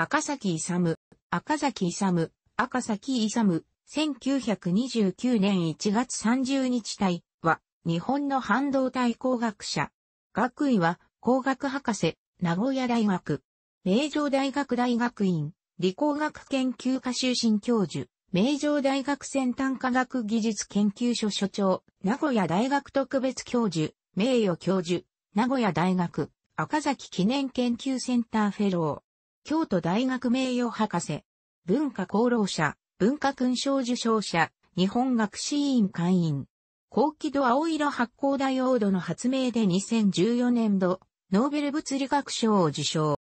赤崎勇、赤崎勇、赤崎勇、1929年1月30日体は、日本の半導体工学者。学位は、工学博士、名古屋大学、名城大学大学院、理工学研究科修身教授、名城大学先端科学技術研究所所長、名古屋大学特別教授、名誉教授、名古屋大学、赤崎記念研究センターフェロー。京都大学名誉博士、文化功労者、文化勲章受章者、日本学士委員会員。高輝度青色発光ダイオードの発明で2014年度、ノーベル物理学賞を受賞。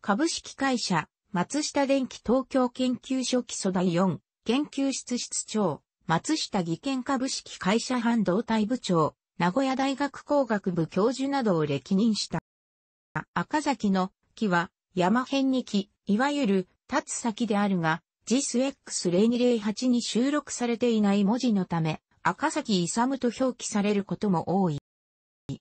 株式会社、松下電機東京研究所基礎第4、研究室室長、松下技研株式会社半導体部長、名古屋大学工学部教授などを歴任した。赤崎の木は山辺に来、いわゆる、立つ先であるが、ジ i s x 0 2 0 8に収録されていない文字のため、赤崎勇と表記されることも多い。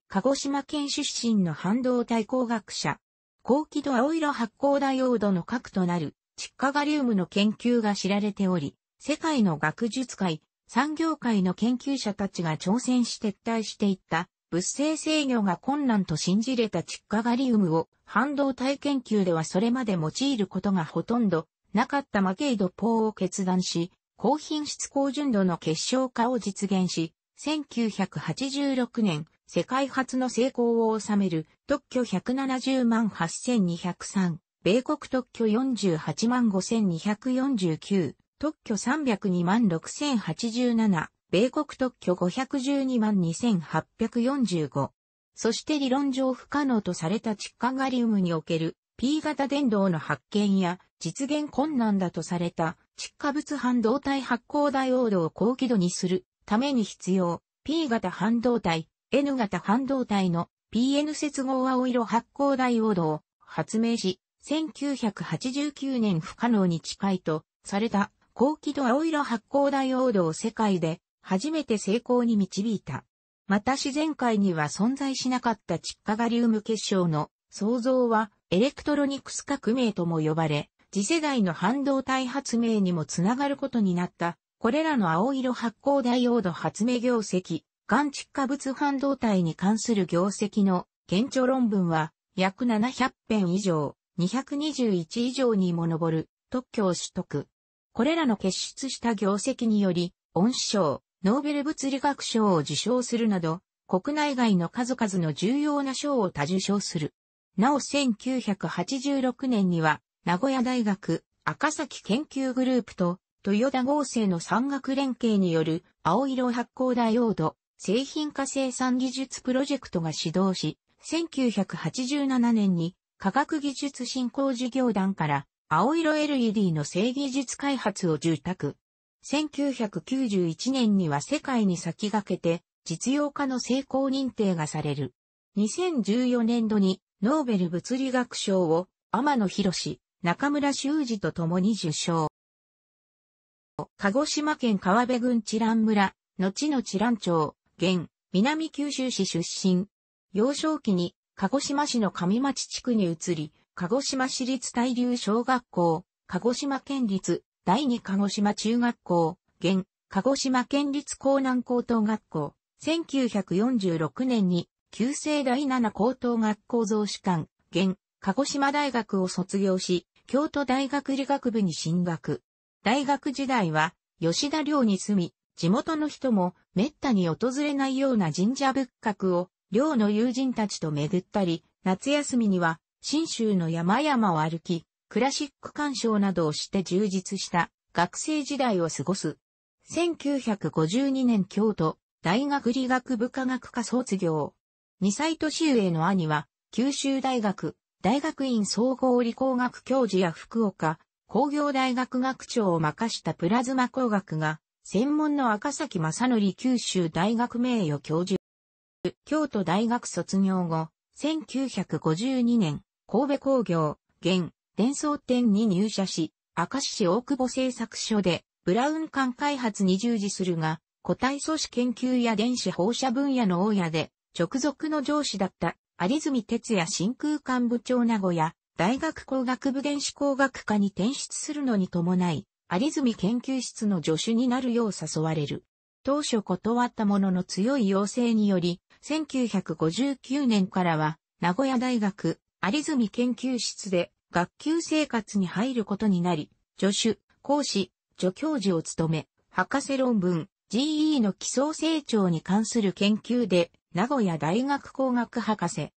鹿児島県出身の半導体工学者、高輝度青色発光ダイオードの核となる、窒化ガリウムの研究が知られており、世界の学術界、産業界の研究者たちが挑戦し撤退していった物性制御が困難と信じれた窒化ガリウムを半導体研究ではそれまで用いることがほとんどなかったマケイド・ポーを決断し、高品質高純度の結晶化を実現し、1986年、世界初の成功を収める特許170万8203、米国特許48万5249、特許302万6087、米国特許512万2845。そして理論上不可能とされた窒化ガリウムにおける P 型電動の発見や実現困難だとされた窒化物半導体発光ダイオードを高輝度にするために必要 P 型半導体、N 型半導体の PN 接合青色発光ダイオードを発明し、1989年不可能に近いとされた高輝度青色発光ダイオードを世界で初めて成功に導いた。また自然界には存在しなかった窒化ガリウム結晶の創造はエレクトロニクス革命とも呼ばれ、次世代の半導体発明にもつながることになった。これらの青色発光ダイオード発明業績、が窒化物半導体に関する業績の現著論文は約700編以上、221以上にも上る特許を取得。これらの結出した業績により、恩師賞、ノーベル物理学賞を受賞するなど、国内外の数々の重要な賞を多受賞する。なお1986年には、名古屋大学赤崎研究グループと、豊田合成の産学連携による青色発光ダイオード製品化生産技術プロジェクトが始動し、1987年に科学技術振興事業団から青色 LED の正技術開発を住宅、1991年には世界に先駆けて実用化の成功認定がされる。2014年度にノーベル物理学賞を天野博士、中村修二と共に受賞。鹿児島県川辺郡知覧村、後の知覧町、現、南九州市出身。幼少期に鹿児島市の上町地区に移り、鹿児島市立対流小学校、鹿児島県立第二鹿児島中学校、現、鹿児島県立江南高等学校、1946年に、旧制第七高等学校増士館、現、鹿児島大学を卒業し、京都大学理学部に進学。大学時代は、吉田寮に住み、地元の人も滅多に訪れないような神社仏閣を、寮の友人たちと巡ったり、夏休みには、新州の山々を歩き、クラシック鑑賞などをして充実した学生時代を過ごす。1952年京都大学理学部科学科卒業。2歳年上の兄は九州大学大学院総合理工学教授や福岡工業大学学長を任したプラズマ工学が専門の赤崎正則九州大学名誉教授。京都大学卒業後、1952年神戸工業現伝送店に入社し、明石市大久保製作所で、ブラウン管開発に従事するが、個体組織研究や電子放射分野の大家で、直属の上司だった有住哲也真空管部長名古屋、大学工学部電子工学科に転出するのに伴い、有住研究室の助手になるよう誘われる。当初断ったものの強い要請により、1959年からは、名古屋大学、有住研究室で学級生活に入ることになり、助手、講師、助教授を務め、博士論文、GE の基礎成長に関する研究で、名古屋大学工学博士。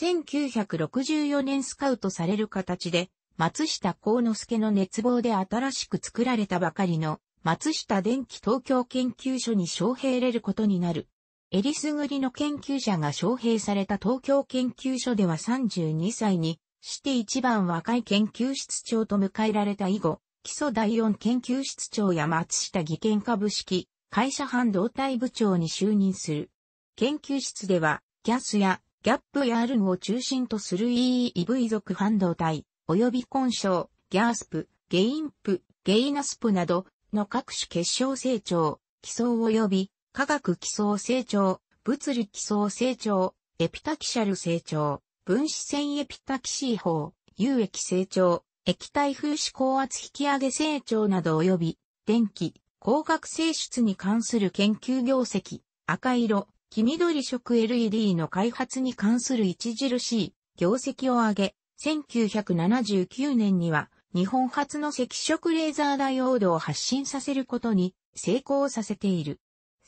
1964年スカウトされる形で、松下幸之助の熱望で新しく作られたばかりの、松下電気東京研究所に招聘れることになる。えりすぐりの研究者が招聘された東京研究所では32歳に、して一番若い研究室長と迎えられた以後、基礎第四研究室長や松下技研株式会社半導体部長に就任する。研究室では、ギャスやギャップやアルンを中心とする EEV 属半導体、及び根性、ギャースプ、ゲインプ、ゲイナスプなどの各種結晶成長、基礎及び化学基礎成長、物理基礎成長、エピタキシャル成長、分子線エピタキシー法、有液成長、液体風子高圧引き上げ成長など及び、電気、光学性質に関する研究業績、赤色、黄緑色 LED の開発に関する著しい業績を挙げ、1979年には日本初の赤色レーザーダイオードを発信させることに成功させている。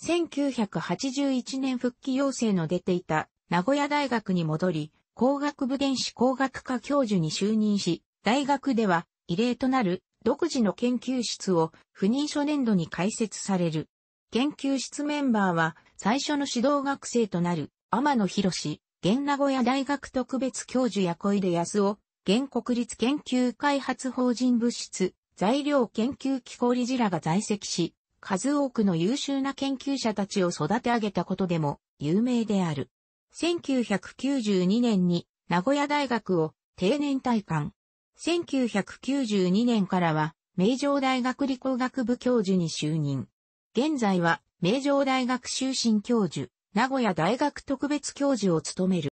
1981年復帰要請の出ていた名古屋大学に戻り、工学部電子工学科教授に就任し、大学では異例となる独自の研究室を不妊初年度に開設される。研究室メンバーは最初の指導学生となる天野博士、現名古屋大学特別教授や小出康夫、現国立研究開発法人物質、材料研究機構理事らが在籍し、数多くの優秀な研究者たちを育て上げたことでも有名である。1992年に名古屋大学を定年退官。1992年からは名城大学理工学部教授に就任。現在は名城大学修身教授、名古屋大学特別教授を務める。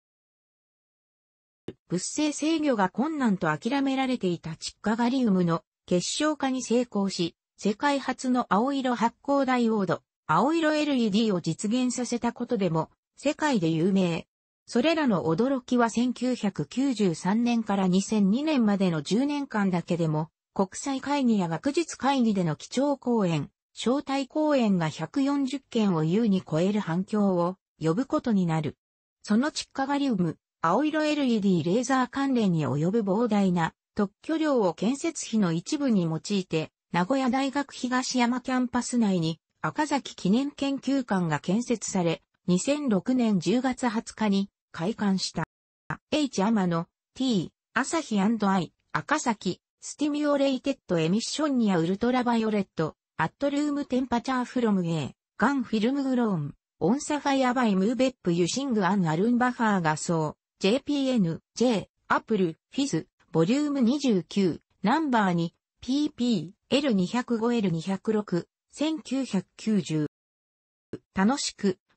物性制御が困難と諦められていた窒化ガリウムの結晶化に成功し、世界初の青色発光ダイオード、青色 LED を実現させたことでも世界で有名。それらの驚きは1993年から2002年までの10年間だけでも、国際会議や学術会議での基調講演、招待講演が140件を優に超える反響を呼ぶことになる。その窒化ガリウム、青色 LED レーザー関連に及ぶ膨大な特許量を建設費の一部に用いて、名古屋大学東山キャンパス内に赤崎記念研究館が建設され、2006年10月20日に開館した。H マの T、朝日 &I、赤崎、スティミュレイテッドエミッションニアウルトラバイオレット、アットルームテンパチャーフロム A、ガンフィルムグローン、オンサファイアバイムーベップユシングアンアルンバファーがそう、JPN、J、アップル、フィズ、ボリューム29、ナンバーに、PP、L205、L206、1990。楽しく、